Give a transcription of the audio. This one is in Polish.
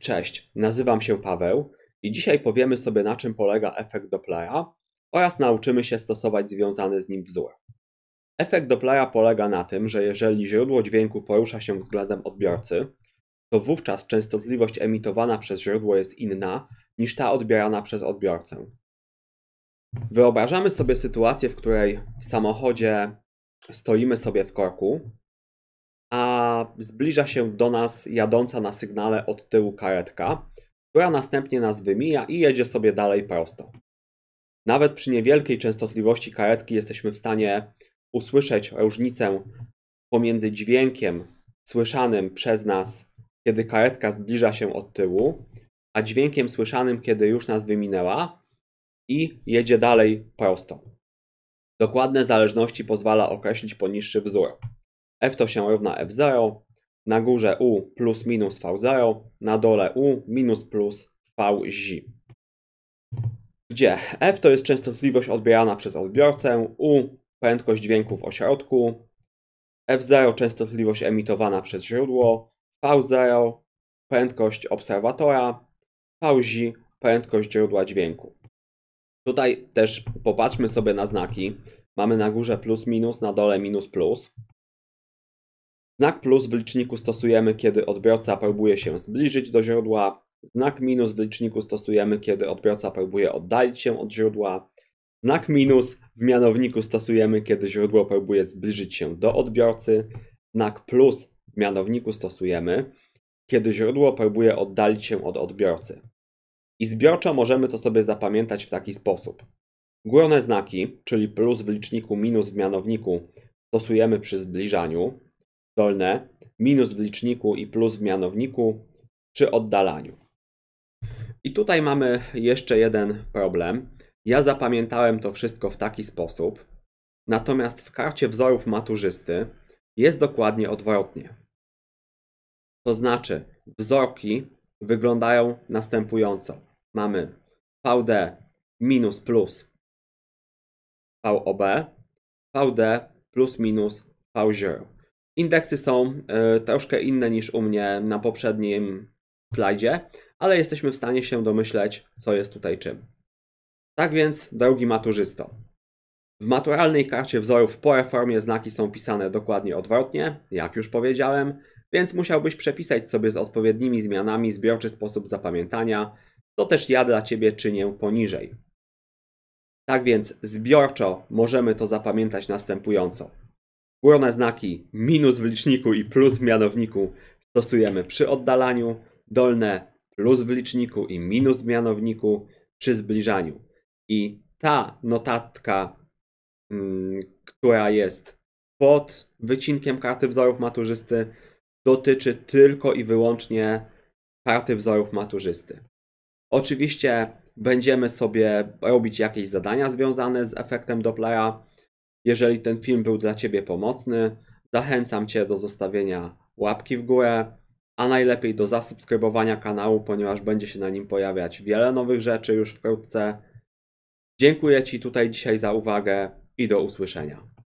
Cześć, nazywam się Paweł i dzisiaj powiemy sobie na czym polega efekt Dopplera oraz nauczymy się stosować związany z nim wzór. Efekt Dopplera polega na tym, że jeżeli źródło dźwięku porusza się względem odbiorcy, to wówczas częstotliwość emitowana przez źródło jest inna niż ta odbierana przez odbiorcę. Wyobrażamy sobie sytuację, w której w samochodzie stoimy sobie w korku zbliża się do nas jadąca na sygnale od tyłu karetka, która następnie nas wymija i jedzie sobie dalej prosto. Nawet przy niewielkiej częstotliwości karetki jesteśmy w stanie usłyszeć różnicę pomiędzy dźwiękiem słyszanym przez nas, kiedy karetka zbliża się od tyłu, a dźwiękiem słyszanym, kiedy już nas wyminęła i jedzie dalej prosto. Dokładne zależności pozwala określić poniższy wzór. F to się równa F0, na górze U plus minus V0, na dole U minus plus Vz. Gdzie F to jest częstotliwość odbierana przez odbiorcę, U prędkość dźwięku w ośrodku, F0 częstotliwość emitowana przez źródło, V0 prędkość obserwatora, Vz prędkość źródła dźwięku. Tutaj też popatrzmy sobie na znaki. Mamy na górze plus minus, na dole minus plus. Znak plus w liczniku stosujemy, kiedy odbiorca próbuje się zbliżyć do źródła. Znak minus w liczniku stosujemy, kiedy odbiorca próbuje oddalić się od źródła. Znak minus w mianowniku stosujemy, kiedy źródło próbuje zbliżyć się do odbiorcy. Znak plus w mianowniku stosujemy, kiedy źródło próbuje oddalić się od odbiorcy. I zbiorczo możemy to sobie zapamiętać w taki sposób. Górne znaki, czyli plus w liczniku, minus w mianowniku, stosujemy przy zbliżaniu, dolne, minus w liczniku i plus w mianowniku przy oddalaniu. I tutaj mamy jeszcze jeden problem. Ja zapamiętałem to wszystko w taki sposób, natomiast w karcie wzorów maturzysty jest dokładnie odwrotnie. To znaczy, wzorki wyglądają następująco. Mamy VD minus plus VOB, VD plus minus V0. Indeksy są e, troszkę inne niż u mnie na poprzednim slajdzie, ale jesteśmy w stanie się domyśleć, co jest tutaj czym. Tak więc, drogi maturzysto, w maturalnej karcie wzorów po reformie znaki są pisane dokładnie odwrotnie, jak już powiedziałem, więc musiałbyś przepisać sobie z odpowiednimi zmianami zbiorczy sposób zapamiętania, co też ja dla Ciebie czynię poniżej. Tak więc zbiorczo możemy to zapamiętać następująco. Górne znaki minus w liczniku i plus w mianowniku stosujemy przy oddalaniu, dolne plus w liczniku i minus w mianowniku przy zbliżaniu. I ta notatka, mm, która jest pod wycinkiem karty wzorów maturzysty, dotyczy tylko i wyłącznie karty wzorów maturzysty. Oczywiście będziemy sobie robić jakieś zadania związane z efektem Dopplera, jeżeli ten film był dla Ciebie pomocny, zachęcam Cię do zostawienia łapki w górę, a najlepiej do zasubskrybowania kanału, ponieważ będzie się na nim pojawiać wiele nowych rzeczy już wkrótce. Dziękuję Ci tutaj dzisiaj za uwagę i do usłyszenia.